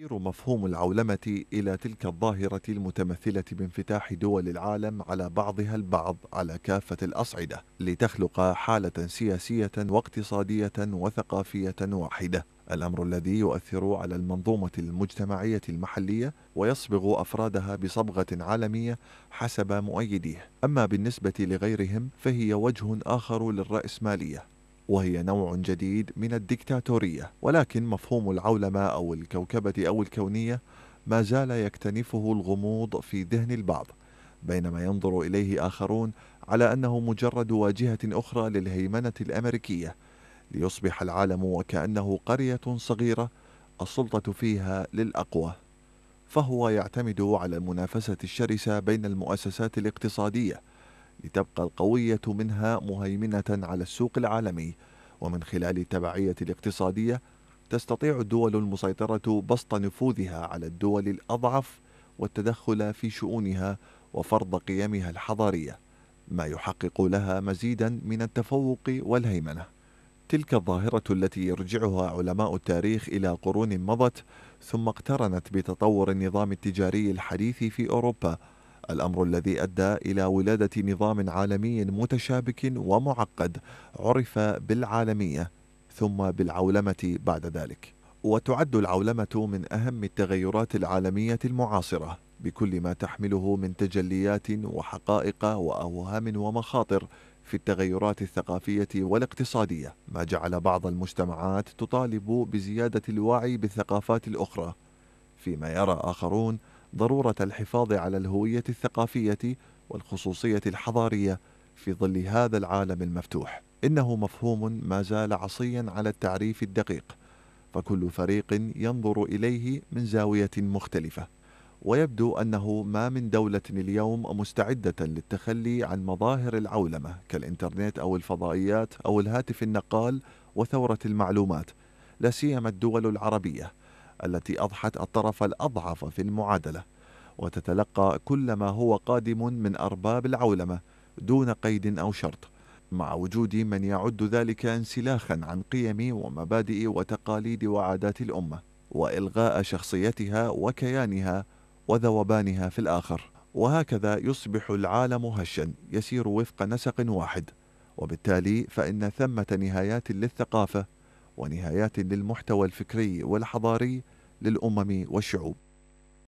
يشير مفهوم العولمة إلى تلك الظاهرة المتمثلة بانفتاح دول العالم على بعضها البعض على كافة الأصعدة لتخلق حالة سياسية واقتصادية وثقافية واحدة الأمر الذي يؤثر على المنظومة المجتمعية المحلية ويصبغ أفرادها بصبغة عالمية حسب مؤيديه أما بالنسبة لغيرهم فهي وجه آخر للرأسمالية وهي نوع جديد من الدكتاتورية ولكن مفهوم العولمة أو الكوكبة أو الكونية ما زال يكتنفه الغموض في ذهن البعض بينما ينظر إليه آخرون على أنه مجرد واجهة أخرى للهيمنة الأمريكية ليصبح العالم وكأنه قرية صغيرة السلطة فيها للأقوى فهو يعتمد على المنافسة الشرسة بين المؤسسات الاقتصادية لتبقى القوية منها مهيمنة على السوق العالمي ومن خلال التبعية الاقتصادية تستطيع الدول المسيطرة بسط نفوذها على الدول الأضعف والتدخل في شؤونها وفرض قيمها الحضارية ما يحقق لها مزيدا من التفوق والهيمنة تلك الظاهرة التي يرجعها علماء التاريخ إلى قرون مضت ثم اقترنت بتطور النظام التجاري الحديث في أوروبا الأمر الذي أدى إلى ولادة نظام عالمي متشابك ومعقد عرف بالعالمية ثم بالعولمة بعد ذلك وتعد العولمة من أهم التغيرات العالمية المعاصرة بكل ما تحمله من تجليات وحقائق وأوهام ومخاطر في التغيرات الثقافية والاقتصادية ما جعل بعض المجتمعات تطالب بزيادة الوعي بالثقافات الأخرى فيما يرى آخرون ضروره الحفاظ على الهويه الثقافيه والخصوصيه الحضاريه في ظل هذا العالم المفتوح انه مفهوم ما زال عصيا على التعريف الدقيق فكل فريق ينظر اليه من زاويه مختلفه ويبدو انه ما من دوله اليوم مستعده للتخلي عن مظاهر العولمه كالانترنت او الفضائيات او الهاتف النقال وثوره المعلومات لا سيما الدول العربيه التي أضحت الطرف الأضعف في المعادلة وتتلقى كل ما هو قادم من أرباب العولمة دون قيد أو شرط مع وجود من يعد ذلك انسلاخا عن قيم ومبادئ وتقاليد وعادات الأمة وإلغاء شخصيتها وكيانها وذوبانها في الآخر وهكذا يصبح العالم هشا يسير وفق نسق واحد وبالتالي فإن ثمة نهايات للثقافة ونهايات للمحتوى الفكري والحضاري للامم والشعوب